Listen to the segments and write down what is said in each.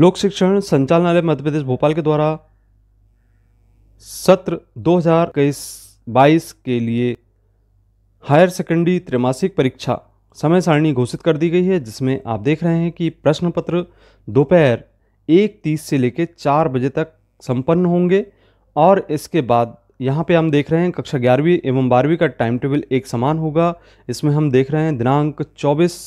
लोक शिक्षण संचालनालय मध्य प्रदेश भोपाल के द्वारा सत्र दो हजार बाईस के लिए हायर सेकेंडरी त्रैमासिक परीक्षा समय सारणी घोषित कर दी गई है जिसमें आप देख रहे हैं कि प्रश्न पत्र दोपहर एक तीस से लेकर चार बजे तक संपन्न होंगे और इसके बाद यहाँ पे हम देख रहे हैं कक्षा ग्यारहवीं एवं बारहवीं का टाइम टेबल एक समान होगा इसमें हम देख रहे हैं दिनांक चौबीस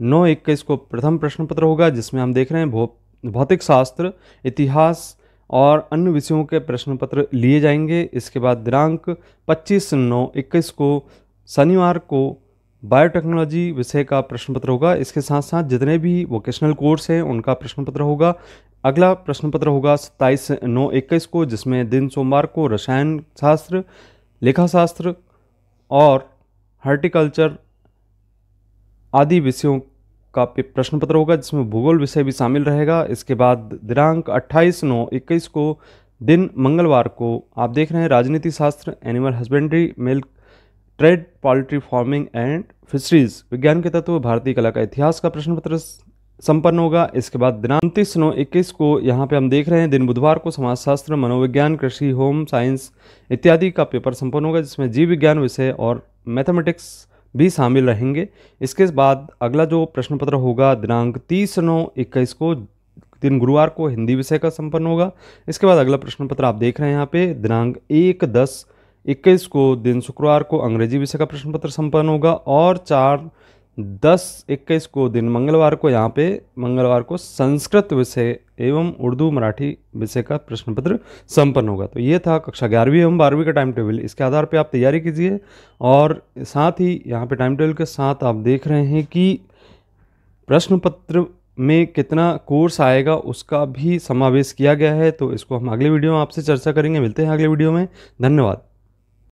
नौ इक्कीस को प्रथम प्रश्न पत्र होगा जिसमें हम देख रहे हैं भोप भौतिक शास्त्र इतिहास और अन्य विषयों के प्रश्न पत्र लिए जाएंगे इसके बाद दिनांक 25 नौ इक्कीस को शनिवार को बायोटेक्नोलॉजी विषय का प्रश्न पत्र होगा इसके साथ साथ जितने भी वोकेशनल कोर्स हैं उनका प्रश्न पत्र होगा अगला प्रश्न पत्र होगा सत्ताईस नौ इक्कीस को जिसमें दिन सोमवार को रसायन शास्त्र लेखा शास्त्र और हार्टिकल्चर आदि विषयों का प्रश्न पत्र होगा जिसमें भूगोल विषय भी शामिल रहेगा इसके बाद दिनांक 28 नौ इक्कीस को दिन मंगलवार को आप देख रहे हैं राजनीति शास्त्र animal husbandry milk trade poultry farming and fisheries विज्ञान के तत्व भारतीय कला का इतिहास का प्रश्न पत्र संपन्न होगा इसके बाद दिनांक नौ इक्कीस को यहाँ पे हम देख रहे हैं दिन बुधवार को समाजशास्त्र मनोविज्ञान कृषि होम साइंस इत्यादि का पेपर संपन्न होगा जिसमें जीव विज्ञान विषय और मैथमेटिक्स भी शामिल रहेंगे इसके बाद अगला जो प्रश्न पत्र होगा दिनांक तीस नौ इक्कीस को दिन गुरुवार को हिंदी विषय का संपन्न होगा इसके बाद अगला प्रश्न पत्र आप देख रहे हैं यहाँ पे दिनांक एक दस इक्कीस को दिन शुक्रवार को अंग्रेजी विषय का प्रश्न पत्र संपन्न होगा और चार दस इक्कीस को दिन मंगलवार को यहाँ पे मंगलवार को संस्कृत विषय एवं उर्दू मराठी विषय का प्रश्न पत्र संपन्न होगा तो ये था कक्षा ग्यारहवीं एवं बारहवीं का टाइम टेबल इसके आधार पे आप तैयारी कीजिए और साथ ही यहाँ पे टाइम टेबल के साथ आप देख रहे हैं कि प्रश्न पत्र में कितना कोर्स आएगा उसका भी समावेश किया गया है तो इसको हम अगले वीडियो में आपसे चर्चा करेंगे मिलते हैं अगले वीडियो में धन्यवाद